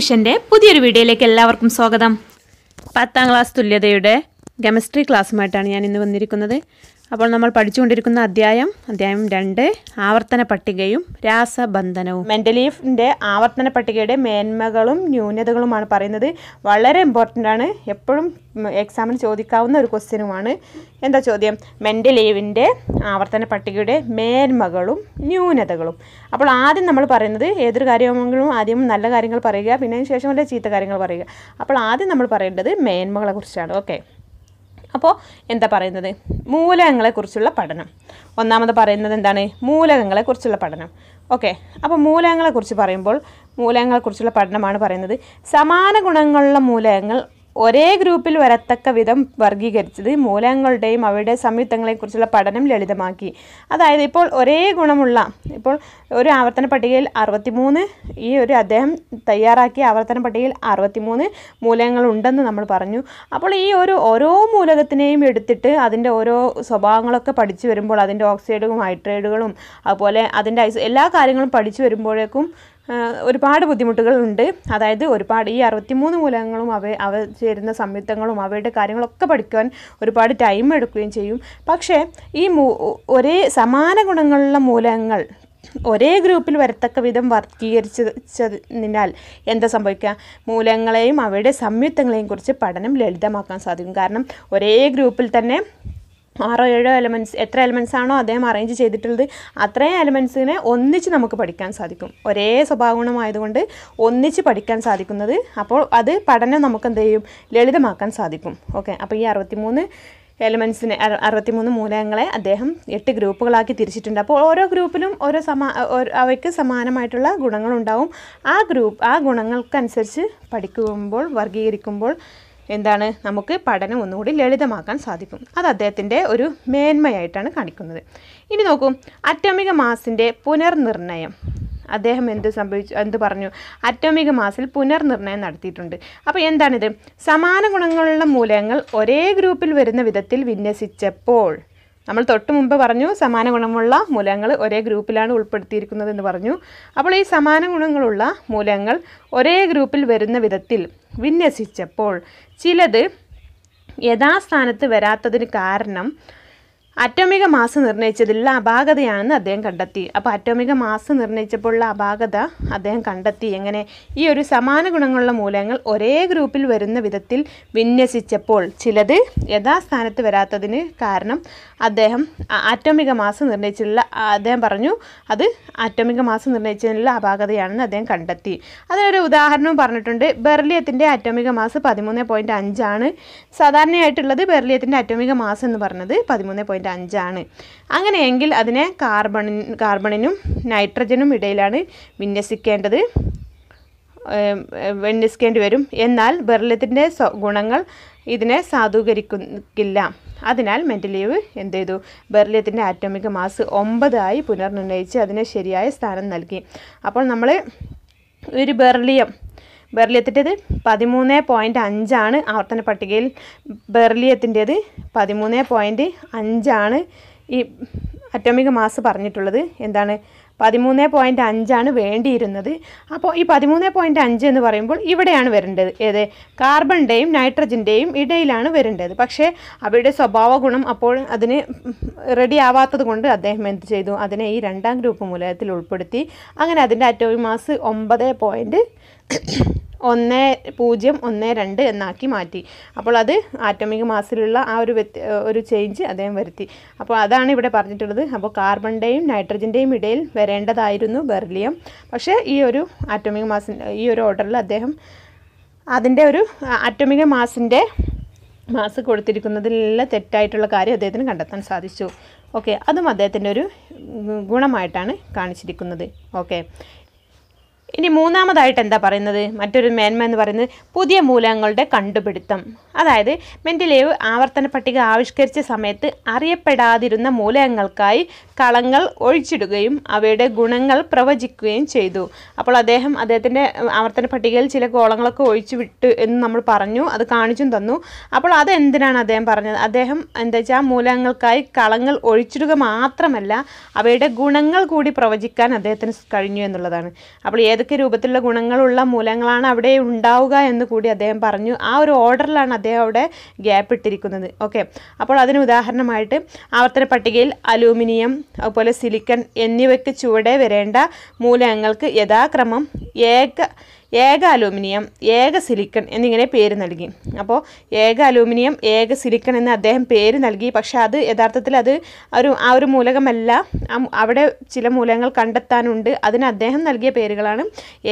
മിഷന്റെ പുതിയൊരു വീഡിയോയിലേക്ക് എല്ലാവർക്കും സ്വാഗതം പത്താം ക്ലാസ് തുല്യതയുടെ കെമിസ്ട്രി ക്ലാസ്സുമായിട്ടാണ് ഞാൻ ഇന്ന് വന്നിരിക്കുന്നത് അപ്പോൾ നമ്മൾ പഠിച്ചുകൊണ്ടിരിക്കുന്ന അധ്യായം അധ്യായം രണ്ട് ആവർത്തന പട്ടികയും രാസബന്ധനവും മെൻ്റലീഫിൻ്റെ ആവർത്തന പട്ടികയുടെ മേന്മകളും ന്യൂനതകളുമാണ് പറയുന്നത് വളരെ ഇമ്പോർട്ടൻ്റ് ആണ് എപ്പോഴും എക്സാമിന് ചോദിക്കാവുന്ന ഒരു ക്വസ്റ്റ്യനുമാണ് എന്താ ചോദ്യം മെൻ്റലീവിൻ്റെ ആവർത്തന പട്ടികയുടെ മേന്മകളും ന്യൂനതകളും അപ്പോൾ ആദ്യം നമ്മൾ പറയുന്നത് ഏതൊരു കാര്യമെങ്കിലും ആദ്യം നല്ല കാര്യങ്ങൾ പറയുക പിന്നെ ശേഷം വല്ല ചീത്ത കാര്യങ്ങൾ പറയുക അപ്പോൾ ആദ്യം നമ്മൾ പറയേണ്ടത് മേന്മകളെ കുറിച്ചാണ് ഓക്കെ അപ്പോൾ എന്താ പറയുന്നത് മൂലകങ്ങളെക്കുറിച്ചുള്ള പഠനം ഒന്നാമത് പറയുന്നത് എന്താണ് മൂലകങ്ങളെക്കുറിച്ചുള്ള പഠനം ഓക്കെ അപ്പോൾ മൂലകങ്ങളെക്കുറിച്ച് പറയുമ്പോൾ മൂലകങ്ങളെക്കുറിച്ചുള്ള പഠനമാണ് പറയുന്നത് സമാന ഗുണങ്ങളുള്ള മൂലകങ്ങൾ ഒരേ ഗ്രൂപ്പിൽ വരത്തക്ക വിധം വർഗീകരിച്ചത് മൂലകങ്ങളുടെയും അവയുടെ സംയുക്തങ്ങളെക്കുറിച്ചുള്ള പഠനം ലളിതമാക്കി അതായത് ഇപ്പോൾ ഒരേ ഗുണമുള്ള ഇപ്പോൾ ഒരു ആവർത്തന പട്ടികയിൽ അറുപത്തിമൂന്ന് ഈ ഒരു അദ്ദേഹം തയ്യാറാക്കിയ ആവർത്തന പട്ടികയിൽ അറുപത്തിമൂന്ന് മൂലകങ്ങളുണ്ടെന്ന് നമ്മൾ പറഞ്ഞു അപ്പോൾ ഈ ഒരു ഓരോ മൂലകത്തിനെയും എടുത്തിട്ട് അതിൻ്റെ ഓരോ സ്വഭാവങ്ങളൊക്കെ പഠിച്ചു വരുമ്പോൾ അതിൻ്റെ ഓക്സൈഡുകളും ഹൈഡ്രൈഡുകളും അതുപോലെ അതിൻ്റെ ഐസ് എല്ലാ കാര്യങ്ങളും പഠിച്ചു വരുമ്പോഴേക്കും ഒരുപാട് ബുദ്ധിമുട്ടുകളുണ്ട് അതായത് ഒരുപാട് ഈ അറുപത്തിമൂന്ന് മൂലകങ്ങളും അവ അവ ചേരുന്ന സംയുക്തങ്ങളും അവയുടെ കാര്യങ്ങളൊക്കെ പഠിക്കാൻ ഒരുപാട് ടൈം എടുക്കുകയും ചെയ്യും പക്ഷേ ഈ ഒരേ സമാന ഗുണങ്ങളുള്ള മൂലകങ്ങൾ ഒരേ ഗ്രൂപ്പിൽ വരത്തക്ക വിധം വർഗീകരിച്ചതിനാൽ എന്താ സംഭവിക്കുക മൂലങ്ങളെയും അവയുടെ സംയുക്തങ്ങളെയും കുറിച്ച് പഠനം ലളിതമാക്കാൻ സാധിക്കും കാരണം ഒരേ ഗ്രൂപ്പിൽ തന്നെ ആറോ ഏഴോ എലമെൻറ്റ്സ് എത്ര എലമെൻറ്റ്സ് ആണോ അദ്ദേഹം അറേഞ്ച് ചെയ്തിട്ടുള്ളത് അത്രയും എലമെൻറ്റ്സിനെ ഒന്നിച്ച് നമുക്ക് പഠിക്കാൻ സാധിക്കും ഒരേ സ്വഭാവഗുണമായതുകൊണ്ട് ഒന്നിച്ച് പഠിക്കാൻ സാധിക്കുന്നത് അപ്പോൾ അത് പഠനം നമുക്ക് എന്ത് ചെയ്യും ലളിതമാക്കാൻ സാധിക്കും ഓക്കെ അപ്പോൾ ഈ അറുപത്തിമൂന്ന് എലമെൻസിനെ അറുപത്തിമൂന്ന് മൂലകങ്ങളെ അദ്ദേഹം എട്ട് ഗ്രൂപ്പുകളാക്കി തിരിച്ചിട്ടുണ്ട് അപ്പോൾ ഓരോ ഗ്രൂപ്പിലും ഓരോ സമാ അവയ്ക്ക് സമാനമായിട്ടുള്ള ഗുണങ്ങളുണ്ടാവും ആ ഗ്രൂപ്പ് ആ ഗുണങ്ങൾക്കനുസരിച്ച് പഠിക്കുമ്പോൾ വർഗീകരിക്കുമ്പോൾ എന്താണ് നമുക്ക് പഠനം ഒന്നുകൂടി ലളിതമാക്കാൻ സാധിക്കും അത് അദ്ദേഹത്തിൻ്റെ ഒരു മേന്മയായിട്ടാണ് കാണിക്കുന്നത് ഇനി നോക്കൂ അറ്റോമിക മാസിൻ്റെ പുനർനിർണയം അദ്ദേഹം എന്ത് സംഭവിച്ചു എന്ത് പറഞ്ഞു അറ്റോമിക മാസിൽ പുനർനിർണയം നടത്തിയിട്ടുണ്ട് അപ്പോൾ എന്താണിത് സമാന ഗുണങ്ങളുള്ള മൂലകങ്ങൾ ഒരേ ഗ്രൂപ്പിൽ വരുന്ന വിധത്തിൽ വിന്യസിച്ചപ്പോൾ നമ്മൾ തൊട്ട് മുമ്പ് പറഞ്ഞു സമാന ഗുണമുള്ള മൂലങ്ങൾ ഒരേ ഗ്രൂപ്പിലാണ് ഉൾപ്പെടുത്തിയിരിക്കുന്നത് എന്ന് പറഞ്ഞു അപ്പോൾ ഈ സമാന ഗുണങ്ങളുള്ള മൂലങ്ങൾ ഒരേ ഗ്രൂപ്പിൽ വരുന്ന വിധത്തിൽ വിന്യസിച്ചപ്പോൾ ചിലത് യഥാസ്ഥാനത്ത് വരാത്തതിന് കാരണം അറ്റോമിക മാസ് നിർണ്ണയിച്ചതിലുള്ള അപാകതയാണെന്ന് അദ്ദേഹം കണ്ടെത്തി അപ്പോൾ അറ്റോമിക മാസ് നിർണ്ണയിച്ചപ്പോഴുള്ള അപാകത അദ്ദേഹം കണ്ടെത്തി എങ്ങനെ ഈ ഒരു സമാന ഗുണങ്ങളുള്ള മൂലകങ്ങൾ ഒരേ ഗ്രൂപ്പിൽ വരുന്ന വിധത്തിൽ വിന്യസിച്ചപ്പോൾ ചിലത് യഥാസ്ഥാനത്ത് വരാത്തതിന് കാരണം അദ്ദേഹം അറ്റോമിക മാസ് നിർണ്ണയിച്ചിട്ടുള്ള അദ്ദേഹം പറഞ്ഞു അത് അറ്റോമിക മാസ് നിർണ്ണയിച്ചതിനുള്ള അപാകതയാണെന്ന് അദ്ദേഹം കണ്ടെത്തി അതിനൊരു ഉദാഹരണവും പറഞ്ഞിട്ടുണ്ട് ബെർലിയത്തിൻ്റെ അറ്റോമിക മാസ് പതിമൂന്ന് പോയിൻറ്റ് അഞ്ചാണ് സാധാരണയായിട്ടുള്ളത് ബെർലിയത്തിൻ്റെ അറ്റോമിക മാസ് എന്ന് പറഞ്ഞത് പതിമൂന്ന് പോയിൻറ്റ് അഞ്ചാണ് അങ്ങനെയെങ്കിൽ അതിനെ കാർബൺ കാർബണിനും നൈട്രജനും ഇടയിലാണ് വിന്യസിക്കേണ്ടത് വിന്യസിക്കേണ്ടി വരും എന്നാൽ ബെർലിത്തിൻ്റെ ഗുണങ്ങൾ ഇതിനെ സാധൂകരിക്കുന്നില്ല അതിനാൽ മെൻ്റലീവ് എന്ത് ചെയ്തു ബെർലിയത്തിൻ്റെ ആറ്റോമിക് മാസ് ഒമ്പതായി പുനർനിർണയിച്ച് അതിന് ശരിയായ സ്ഥാനം നൽകി അപ്പോൾ നമ്മൾ ഒരു ബെർലിയം ബെർലിയത്തിൻ്റെത് പതിമൂന്ന് പോയിൻറ്റ് അഞ്ചാണ് ആവർത്തന പട്ടികയിൽ ബെർലിയത്തിൻ്റെത് പതിമൂന്ന് പോയിൻറ്റ് അഞ്ചാണ് ഈ അറ്റോമിക് മാസ് പറഞ്ഞിട്ടുള്ളത് എന്താണ് പതിമൂന്ന് പോയിൻറ്റ് അഞ്ചാണ് വേണ്ടിയിരുന്നത് അപ്പോൾ ഈ പതിമൂന്ന് പോയിൻറ്റ് അഞ്ച് എന്ന് പറയുമ്പോൾ ഇവിടെയാണ് വരേണ്ടത് ഏത് കാർബണിൻ്റെയും നൈട്രജൻ്റെയും ഇടയിലാണ് വരേണ്ടത് പക്ഷേ അവയുടെ സ്വഭാവ ഗുണം അപ്പോൾ അതിന് റെഡി ആവാത്തത് കൊണ്ട് അദ്ദേഹം എന്ത് ചെയ്തു അതിനെ ഈ രണ്ടാം ഗ്രൂപ്പ് മൂലകത്തിൽ ഉൾപ്പെടുത്തി അങ്ങനെ അതിൻ്റെ അറ്റോമിക് മാസ് ഒമ്പത് പോയിൻറ്റ് ഒന്ന് പൂജ്യം ഒന്ന് രണ്ട് എന്നാക്കി മാറ്റി അപ്പോൾ അത് ആറ്റോമിക് മാസിലുള്ള ആ ഒരു ഒരു ചേഞ്ച് അദ്ദേഹം വരുത്തി അപ്പോൾ അതാണ് ഇവിടെ പറഞ്ഞിട്ടുള്ളത് അപ്പോൾ കാർബണിൻ്റെയും നൈട്രജൻ്റെയും ഇടയിൽ വരേണ്ടതായിരുന്നു ബെർലിയം പക്ഷേ ഈ ഒരു ആറ്റോമിക് മാസ് ഈ ഒരു ഓർഡറിൽ അദ്ദേഹം അതിൻ്റെ ഒരു ആറ്റോമിക മാസിൻ്റെ മാസ് കൊടുത്തിരിക്കുന്നതിലുള്ള തെറ്റായിട്ടുള്ള കാര്യം അദ്ദേഹത്തിന് കണ്ടെത്താൻ സാധിച്ചു ഓക്കെ അതും അദ്ദേഹത്തിൻ്റെ ഒരു ഗുണമായിട്ടാണ് കാണിച്ചിരിക്കുന്നത് ഓക്കെ ഇനി മൂന്നാമതായിട്ട് എന്താ പറയുന്നത് മറ്റൊരു മേന്മ എന്ന് പറയുന്നത് പുതിയ മൂലകങ്ങളുടെ കണ്ടുപിടുത്തം അതായത് മെൻഡലേവ് ആവർത്തന പട്ടിക ആവിഷ്കരിച്ച സമയത്ത് അറിയപ്പെടാതിരുന്ന മൂലകങ്ങൾക്കായി കളങ്ങൾ ഒഴിച്ചിടുകയും അവയുടെ ഗുണങ്ങൾ പ്രവചിക്കുകയും ചെയ്തു അപ്പോൾ അദ്ദേഹം അദ്ദേഹത്തിൻ്റെ ആവർത്തന പട്ടികയിൽ ചില കോളങ്ങളൊക്കെ ഒഴിച്ചു വിട്ടു എന്ന് നമ്മൾ പറഞ്ഞു അത് കാണിച്ചും തന്നു അപ്പോൾ അതെന്തിനാണ് അദ്ദേഹം പറഞ്ഞത് അദ്ദേഹം എന്താ വെച്ചാൽ മൂലകങ്ങൾക്കായി കളങ്ങൾ ഒഴിച്ചിടുക മാത്രമല്ല അവയുടെ ഗുണങ്ങൾ കൂടി പ്രവചിക്കാൻ അദ്ദേഹത്തിന് കഴിഞ്ഞു എന്നുള്ളതാണ് അപ്പോൾ ഏത് ഏതൊക്കെ രൂപത്തിലുള്ള ഗുണങ്ങളുള്ള മൂലങ്ങളാണ് അവിടെ ഉണ്ടാവുക എന്ന് കൂടി അദ്ദേഹം പറഞ്ഞു ആ ഒരു ഓർഡറിലാണ് അദ്ദേഹം അവിടെ ഗ്യാപ്പ് ഇട്ടിരിക്കുന്നത് ഓക്കെ അപ്പോൾ അതിന് ഉദാഹരണമായിട്ട് ആവർത്തന പട്ടികയിൽ അലൂമിനിയം അതുപോലെ സിലിക്കൺ എന്നിവയ്ക്ക് ചുവടെ വരേണ്ട മൂലങ്ങൾക്ക് യഥാക്രമം ഏക ഏക അലൂമിനിയം ഏക സിലിക്കൺ എന്നിങ്ങനെ പേര് നൽകി അപ്പോൾ ഏക അലൂമിനിയം ഏക സിലിക്കൺ എന്ന് അദ്ദേഹം പേര് നൽകി പക്ഷേ അത് യഥാർത്ഥത്തിൽ അത് ഒരു ആ ഒരു മൂലകമല്ല അവിടെ ചില മൂലകങ്ങൾ കണ്ടെത്താനുണ്ട് അതിന് അദ്ദേഹം നൽകിയ പേരുകളാണ്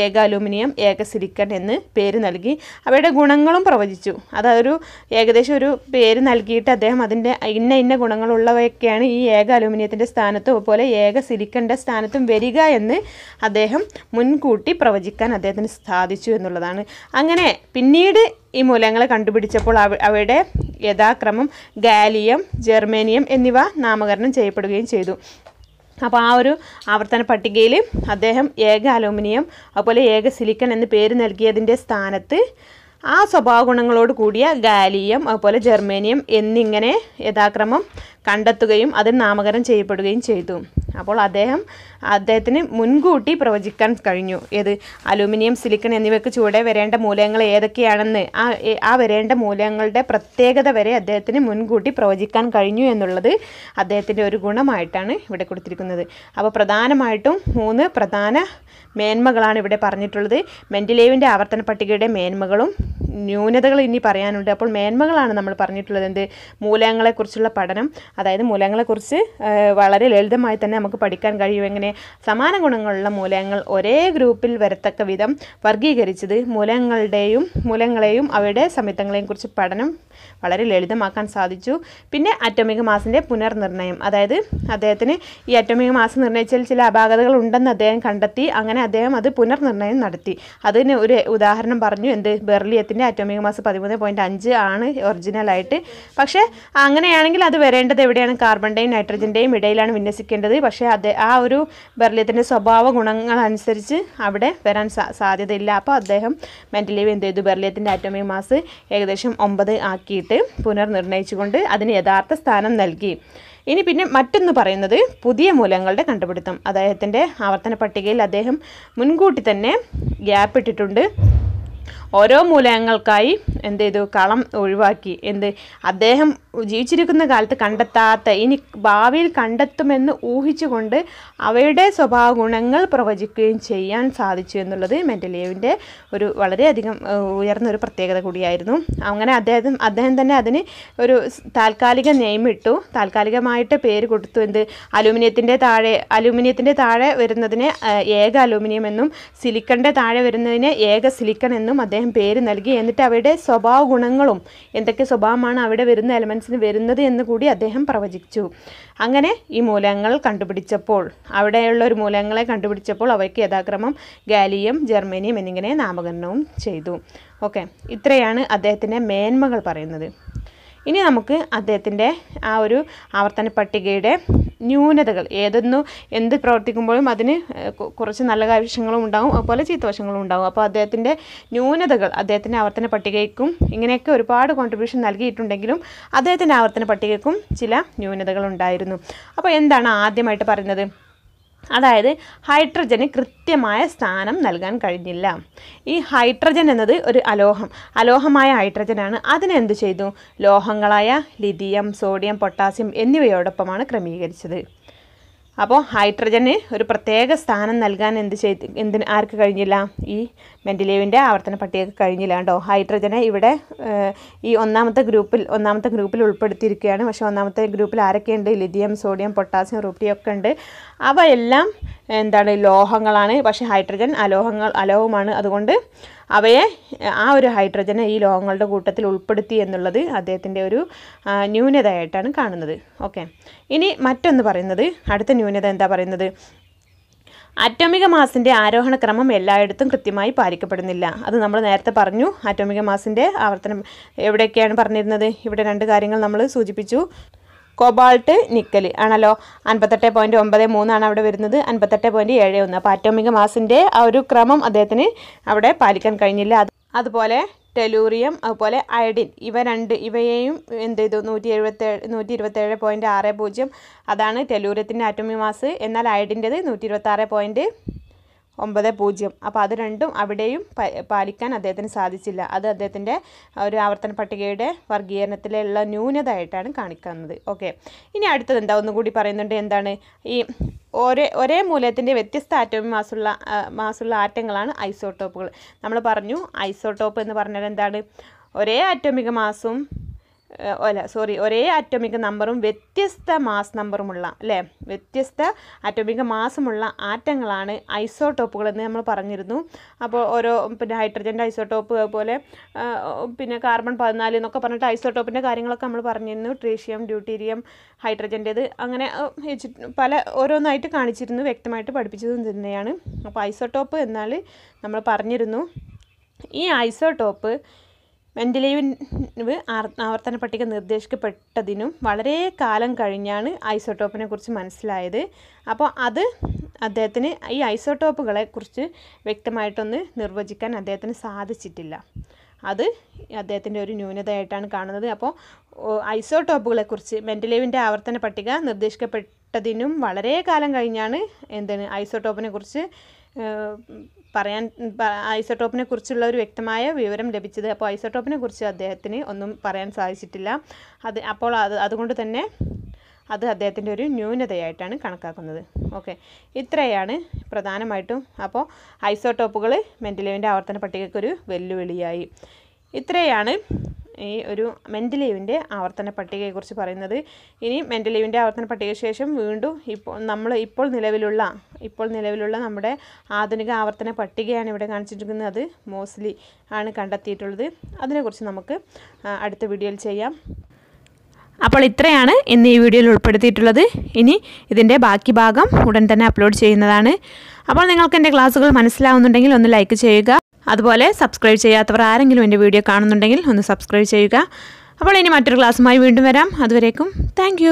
ഏക അലൂമിനിയം ഏക സിലിക്കൺ എന്ന് പേര് നൽകി അവയുടെ ഗുണങ്ങളും പ്രവചിച്ചു അതൊരു ഏകദേശം ഒരു പേര് നൽകിയിട്ട് അദ്ദേഹം അതിൻ്റെ ഇന്ന ഇന്ന ഗുണങ്ങളുള്ളവയൊക്കെയാണ് ഈ ഏക അലൂമിനിയത്തിൻ്റെ സ്ഥാനത്തും അതുപോലെ ഏക സിലിക്കൻ്റെ സ്ഥാനത്തും വരിക എന്ന് അദ്ദേഹം മുൻകൂട്ടി പ്രവചിക്കാൻ അദ്ദേഹത്തിന് സാധിച്ചു എന്നുള്ളതാണ് അങ്ങനെ പിന്നീട് ഈ മൂലങ്ങൾ കണ്ടുപിടിച്ചപ്പോൾ അവയുടെ യഥാക്രമം ഗാലിയം ജർമേനിയം എന്നിവ നാമകരണം ചെയ്യപ്പെടുകയും ചെയ്തു അപ്പോൾ ആ ഒരു ആവർത്തന പട്ടികയിൽ അദ്ദേഹം ഏക അലൂമിനിയം അതുപോലെ ഏക സിലിക്കൺ എന്ന് പേര് നൽകിയതിൻ്റെ സ്ഥാനത്ത് ആ സ്വഭാവ ഗുണങ്ങളോട് കൂടിയ ഗാലിയം അതുപോലെ ജർമേനിയം എന്നിങ്ങനെ യഥാക്രമം കണ്ടെത്തുകയും അതിന് നാമകരണം ചെയ്യപ്പെടുകയും ചെയ്തു അപ്പോൾ അദ്ദേഹം അദ്ദേഹത്തിന് മുൻകൂട്ടി പ്രവചിക്കാൻ കഴിഞ്ഞു ഏത് അലൂമിനിയം സിലിക്കൺ എന്നിവയ്ക്ക് ചുവടെ വരേണ്ട മൂല്യങ്ങൾ ഏതൊക്കെയാണെന്ന് ആ ആ വരേണ്ട മൂലകങ്ങളുടെ പ്രത്യേകത വരെ അദ്ദേഹത്തിന് മുൻകൂട്ടി പ്രവചിക്കാൻ കഴിഞ്ഞു എന്നുള്ളത് അദ്ദേഹത്തിൻ്റെ ഒരു ഗുണമായിട്ടാണ് ഇവിടെ കൊടുത്തിരിക്കുന്നത് അപ്പോൾ പ്രധാനമായിട്ടും മൂന്ന് പ്രധാന മേന്മകളാണ് ഇവിടെ പറഞ്ഞിട്ടുള്ളത് മെൻഡലേവിൻ്റെ ആവർത്തന പട്ടികയുടെ മേന്മകളും ന്യൂനതകൾ ഇനി പറയാനുണ്ട് അപ്പോൾ മേന്മകളാണ് നമ്മൾ പറഞ്ഞിട്ടുള്ളത് എന്ത് മൂലങ്ങളെക്കുറിച്ചുള്ള പഠനം അതായത് മൂലങ്ങളെക്കുറിച്ച് വളരെ ലളിതമായി തന്നെ നമുക്ക് പഠിക്കാൻ കഴിയും എങ്ങനെ സമാന ഗുണങ്ങളുള്ള മൂലങ്ങൾ ഒരേ ഗ്രൂപ്പിൽ വരത്തക്ക വിധം വർഗീകരിച്ചത് മൂലങ്ങളുടെയും മൂലങ്ങളെയും അവയുടെ സംയുക്തങ്ങളെയും കുറിച്ച് പഠനം വളരെ ലളിതമാക്കാൻ സാധിച്ചു പിന്നെ അറ്റോമിക് മാസിൻ്റെ പുനർനിർണ്ണയം അതായത് അദ്ദേഹത്തിന് ഈ അറ്റോമിക് മാസ് നിർണ്ണയിച്ചതിൽ ചില അപാകതകൾ ഉണ്ടെന്ന് അദ്ദേഹം കണ്ടെത്തി അങ്ങനെ അദ്ദേഹം അത് പുനർനിർണ്ണയം നടത്തി അതിന് ഒരു ഉദാഹരണം പറഞ്ഞു എന്ത് ബെർലിയത്തിൻ്റെ അറ്റോമിക് മാസ് പതിമൂന്ന് പോയിൻറ്റ് അഞ്ച് ആണ് ഒറിജിനലായിട്ട് പക്ഷേ അങ്ങനെയാണെങ്കിൽ അത് വരേണ്ടത് എവിടെയാണ് കാർബണിൻ്റെയും നൈട്രജൻ്റെയും ഇടയിലാണ് വിന്യസിക്കേണ്ടത് പക്ഷേ അത് ആ ഒരു ബെർലിയത്തിൻ്റെ സ്വഭാവ ഗുണങ്ങൾ അനുസരിച്ച് അവിടെ വരാൻ സാധ്യതയില്ല അപ്പോൾ അദ്ദേഹം മെൻ്റലീവ് എന്ത് ചെയ്തു ബെർലിയത്തിൻ്റെ അറ്റോമിക് മാസ് ഏകദേശം ഒമ്പത് ആക്കിയിട്ട് ആയിട്ട് പുനർനിർണയിച്ചുകൊണ്ട് അതിന് യഥാർത്ഥ സ്ഥാനം നൽകി ഇനി പിന്നെ മറ്റൊന്ന് പറയുന്നത് പുതിയ മൂലങ്ങളുടെ കണ്ടുപിടുത്തം അദ്ദേഹത്തിൻ്റെ ആവർത്തന പട്ടികയിൽ അദ്ദേഹം മുൻകൂട്ടി തന്നെ ഗ്യാപ്പ് ഇട്ടിട്ടുണ്ട് ഓരോ മൂലകങ്ങൾക്കായി എന്ത് ചെയ്തു കളം ഒഴിവാക്കി എന്ത് അദ്ദേഹം ജീവിച്ചിരിക്കുന്ന കാലത്ത് കണ്ടെത്താത്ത ഇനി ഭാവിയിൽ കണ്ടെത്തുമെന്ന് ഊഹിച്ചുകൊണ്ട് അവയുടെ സ്വഭാവ ഗുണങ്ങൾ പ്രവചിക്കുകയും ചെയ്യാൻ സാധിച്ചു എന്നുള്ളത് മെൻ്റലിയവിൻ്റെ ഒരു വളരെയധികം ഉയർന്നൊരു പ്രത്യേകത കൂടിയായിരുന്നു അങ്ങനെ അദ്ദേഹം അദ്ദേഹം തന്നെ അതിന് ഒരു താൽക്കാലിക നെയിം ഇട്ടു താൽക്കാലികമായിട്ട് പേര് കൊടുത്തു എന്ത് അലൂമിനിയത്തിൻ്റെ താഴെ അലൂമിനിയത്തിൻ്റെ താഴെ വരുന്നതിനെ ഏക അലൂമിനിയം എന്നും സിലിക്കണിൻ്റെ താഴെ വരുന്നതിനെ ഏക സിലിക്കൺ എന്നും അദ്ദേഹം അദ്ദേഹം പേര് നൽകി എന്നിട്ട് അവരുടെ സ്വഭാവ ഗുണങ്ങളും എന്തൊക്കെ സ്വഭാവമാണ് അവിടെ വരുന്ന എലമെൻസിന് വരുന്നത് എന്ന് കൂടി അദ്ദേഹം പ്രവചിച്ചു അങ്ങനെ ഈ മൂലങ്ങൾ കണ്ടുപിടിച്ചപ്പോൾ അവിടെയുള്ള ഒരു മൂലങ്ങളെ കണ്ടുപിടിച്ചപ്പോൾ അവയ്ക്ക് യഥാക്രമം ഗാലിയം ജർമ്മനിയും എന്നിങ്ങനെ നാമകരണവും ചെയ്തു ഓക്കെ ഇത്രയാണ് അദ്ദേഹത്തിൻ്റെ മേന്മകൾ പറയുന്നത് ഇനി നമുക്ക് അദ്ദേഹത്തിൻ്റെ ആ ഒരു ആവർത്തന പട്ടികയുടെ ന്യൂനതകൾ ഏതൊന്നും എന്ത് പ്രവർത്തിക്കുമ്പോഴും അതിന് കുറച്ച് നല്ല കാര്യങ്ങളും ഉണ്ടാവും അതുപോലെ ചീത്തവശങ്ങളും ഉണ്ടാവും അപ്പോൾ അദ്ദേഹത്തിൻ്റെ ന്യൂനതകൾ അദ്ദേഹത്തിൻ്റെ ആവർത്തന പട്ടികയ്ക്കും ഇങ്ങനെയൊക്കെ ഒരുപാട് കോൺട്രിബ്യൂഷൻ നൽകിയിട്ടുണ്ടെങ്കിലും അദ്ദേഹത്തിൻ്റെ ആവർത്തന പട്ടികയ്ക്കും ചില ന്യൂനതകൾ ഉണ്ടായിരുന്നു അപ്പോൾ എന്താണ് ആദ്യമായിട്ട് പറയുന്നത് അതായത് ഹൈഡ്രജന് കൃത്യമായ സ്ഥാനം നൽകാൻ കഴിഞ്ഞില്ല ഈ ഹൈഡ്രജൻ എന്നത് ഒരു അലോഹം അലോഹമായ ഹൈഡ്രജനാണ് അതിനെന്ത് ചെയ്തു ലോഹങ്ങളായ ലിഥിയം സോഡിയം പൊട്ടാസ്യം എന്നിവയോടൊപ്പമാണ് ക്രമീകരിച്ചത് അപ്പോൾ ഹൈഡ്രജന് ഒരു പ്രത്യേക സ്ഥാനം നൽകാൻ എന്ത് ചെയ്ത് എന്തിന് ആർക്ക് കഴിഞ്ഞില്ല ഈ മെൻഡലേവിൻ്റെ ആവർത്തന പട്ടികയ്ക്ക് കഴിഞ്ഞില്ല കേട്ടോ ഹൈഡ്രജനെ ഇവിടെ ഈ ഒന്നാമത്തെ ഗ്രൂപ്പിൽ ഒന്നാമത്തെ ഗ്രൂപ്പിൽ ഉൾപ്പെടുത്തിയിരിക്കുകയാണ് പക്ഷേ ഒന്നാമത്തെ ഗ്രൂപ്പിൽ ആരൊക്കെയുണ്ട് ലിഥിയം സോഡിയം പൊട്ടാസ്യം റൂപ്പിയം ഉണ്ട് അവയെല്ലാം എന്താണ് ലോഹങ്ങളാണ് പക്ഷേ ഹൈഡ്രജൻ അലോഹങ്ങൾ അലോഹമാണ് അതുകൊണ്ട് അവയെ ആ ഒരു ഹൈഡ്രജനെ ഈ ലോഹങ്ങളുടെ കൂട്ടത്തിൽ ഉൾപ്പെടുത്തി എന്നുള്ളത് അദ്ദേഹത്തിൻ്റെ ഒരു ന്യൂനതയായിട്ടാണ് കാണുന്നത് ഓക്കെ ഇനി മറ്റൊന്ന് പറയുന്നത് അടുത്ത ന്യൂനത എന്താ പറയുന്നത് അറ്റോമിക മാസിൻ്റെ ആരോഹണ ക്രമം എല്ലായിടത്തും കൃത്യമായി പാലിക്കപ്പെടുന്നില്ല അത് നമ്മൾ നേരത്തെ പറഞ്ഞു അറ്റോമിക മാസിൻ്റെ ആവർത്തനം എവിടെയൊക്കെയാണ് പറഞ്ഞിരുന്നത് ഇവിടെ രണ്ട് കാര്യങ്ങൾ നമ്മൾ സൂചിപ്പിച്ചു കൊബാൾട്ട് നിക്കൽ ആണല്ലോ അൻപത്തെട്ട് പോയിൻറ്റ് ഒമ്പത് മൂന്നാണ് അവിടെ വരുന്നത് അൻപത്തെട്ട് പോയിൻറ്റ് ഏഴ് ഒന്ന് അപ്പോൾ അറ്റോമിക മാസിൻ്റെ ആ ഒരു ക്രമം അദ്ദേഹത്തിന് അവിടെ പാലിക്കാൻ കഴിഞ്ഞില്ല അത് അതുപോലെ ടെലൂറിയം അതുപോലെ അയഡിൻ ഇവ രണ്ട് ഇവയെയും എന്ത് ചെയ്തു നൂറ്റി എഴുപത്തേഴ് നൂറ്റി ഇരുപത്തേഴ് പോയിൻറ്റ് ആറ് പൂജ്യം അതാണ് ടെലൂറിയത്തിൻ്റെ ആറ്റോമിക മാസ് എന്നാൽ അയഡിൻ്റെത് നൂറ്റി ഇരുപത്താറ് പോയിൻറ്റ് ഒമ്പത് പൂജ്യം അപ്പോൾ അത് രണ്ടും അവിടെയും പാലിക്കാൻ അദ്ദേഹത്തിന് സാധിച്ചില്ല അത് അദ്ദേഹത്തിൻ്റെ ഒരു ആവർത്തന പട്ടികയുടെ വർഗീകരണത്തിലുള്ള ന്യൂനതയായിട്ടാണ് കാണിക്കുന്നത് ഓക്കെ ഇനി അടുത്തത് എന്താ ഒന്നുകൂടി പറയുന്നുണ്ട് എന്താണ് ഈ ഒരേ ഒരേ മൂലത്തിൻ്റെ വ്യത്യസ്ത ആറ്റോമി മാസമുള്ള മാസമുള്ള ആറ്റങ്ങളാണ് ഐസോട്ടോപ്പുകൾ നമ്മൾ പറഞ്ഞു ഐസോട്ടോപ്പ് എന്ന് പറഞ്ഞാൽ എന്താണ് ഒരേ ആറ്റോമിക മാസവും അല്ല സോറി ഒരേ ആറ്റോമിക് നമ്പറും വ്യത്യസ്ത മാസ് നമ്പറുമുള്ള അല്ലേ വ്യത്യസ്ത അറ്റോമിക് മാസമുള്ള ആറ്റങ്ങളാണ് ഐസോടോപ്പുകൾ എന്ന് നമ്മൾ പറഞ്ഞിരുന്നു അപ്പോൾ ഓരോ പിന്നെ ഹൈഡ്രജൻ്റെ ഐസോടോപ്പ് അതുപോലെ പിന്നെ കാർബൺ പതിനാല് എന്നൊക്കെ പറഞ്ഞിട്ട് ഐസോടോപ്പിൻ്റെ കാര്യങ്ങളൊക്കെ നമ്മൾ പറഞ്ഞിരുന്നു ട്രീഷ്യം ഡ്യൂട്ടീരിയം ഹൈഡ്രജൻ്റേത് അങ്ങനെ പല ഓരോന്നായിട്ട് കാണിച്ചിരുന്നു വ്യക്തമായിട്ട് പഠിപ്പിച്ചതും തന്നെയാണ് അപ്പോൾ ഐസോടോപ്പ് എന്നാൽ നമ്മൾ പറഞ്ഞിരുന്നു ഈ ഐസോടോപ്പ് മെൻഡലീവ് ആവർത്തന പട്ടിക നിർദ്ദേശിക്കപ്പെട്ടതിനും വളരെ കാലം കഴിഞ്ഞാണ് ഐസോട്ടോപ്പിനെ കുറിച്ച് മനസ്സിലായത് അപ്പോൾ അത് അദ്ദേഹത്തിന് ഈ ഐസോട്ടോപ്പുകളെ കുറിച്ച് വ്യക്തമായിട്ടൊന്ന് നിർവചിക്കാൻ അദ്ദേഹത്തിന് സാധിച്ചിട്ടില്ല അത് അദ്ദേഹത്തിൻ്റെ ഒരു ന്യൂനതയായിട്ടാണ് കാണുന്നത് അപ്പോൾ ഐസോടോപ്പുകളെക്കുറിച്ച് മെൻഡലേവിൻ്റെ ആവർത്തന പട്ടിക നിർദ്ദേശിക്കപ്പെട്ടതിനും വളരെ കാലം കഴിഞ്ഞാണ് എന്താണ് ഐസോട്ടോപ്പിനെ കുറിച്ച് പറയാൻ ഐസോട്ടോപ്പിനെ കുറിച്ചുള്ള ഒരു വ്യക്തമായ വിവരം ലഭിച്ചത് അപ്പോൾ ഐസോട്ടോപ്പിനെ കുറിച്ച് അദ്ദേഹത്തിന് ഒന്നും പറയാൻ സാധിച്ചിട്ടില്ല അത് അപ്പോൾ അത് അതുകൊണ്ട് തന്നെ അത് അദ്ദേഹത്തിൻ്റെ ഒരു ന്യൂനതയായിട്ടാണ് കണക്കാക്കുന്നത് ഓക്കെ ഇത്രയാണ് പ്രധാനമായിട്ടും അപ്പോൾ ഐസോട്ടോപ്പുകൾ മെൻഡലേവിൻ്റെ ആവർത്തന പട്ടികയ്ക്കൊരു വെല്ലുവിളിയായി ഇത്രയാണ് ഈ ഒരു ലീവിൻ്റെ ആവർത്തന പട്ടികയെക്കുറിച്ച് പറയുന്നത് ഇനി ലീവിൻ്റെ ആവർത്തന പട്ടികയ്ക്ക് ശേഷം വീണ്ടും ഇപ്പോൾ നമ്മൾ ഇപ്പോൾ നിലവിലുള്ള ഇപ്പോൾ നിലവിലുള്ള നമ്മുടെ ആധുനിക ആവർത്തന പട്ടികയാണ് ഇവിടെ കാണിച്ചിരിക്കുന്നത് അത് മോസ്റ്റ്ലി ആണ് കണ്ടെത്തിയിട്ടുള്ളത് അതിനെക്കുറിച്ച് നമുക്ക് അടുത്ത വീഡിയോയിൽ ചെയ്യാം അപ്പോൾ ഇത്രയാണ് ഇന്ന് ഈ വീഡിയോയിൽ ഉൾപ്പെടുത്തിയിട്ടുള്ളത് ഇനി ഇതിൻ്റെ ബാക്കി ഭാഗം ഉടൻ തന്നെ അപ്ലോഡ് ചെയ്യുന്നതാണ് അപ്പോൾ നിങ്ങൾക്ക് എൻ്റെ ക്ലാസ്സുകൾ മനസ്സിലാവുന്നുണ്ടെങ്കിൽ ഒന്ന് ലൈക്ക് ചെയ്യുക അതുപോലെ സബ്സ്ക്രൈബ് ചെയ്യാത്തവർ ആരെങ്കിലും എൻ്റെ വീഡിയോ കാണുന്നുണ്ടെങ്കിൽ ഒന്ന് സബ്സ്ക്രൈബ് ചെയ്യുക അപ്പോൾ ഇനി മറ്റൊരു ക്ലാസ്സുമായി വീണ്ടും വരാം അതുവരേക്കും താങ്ക്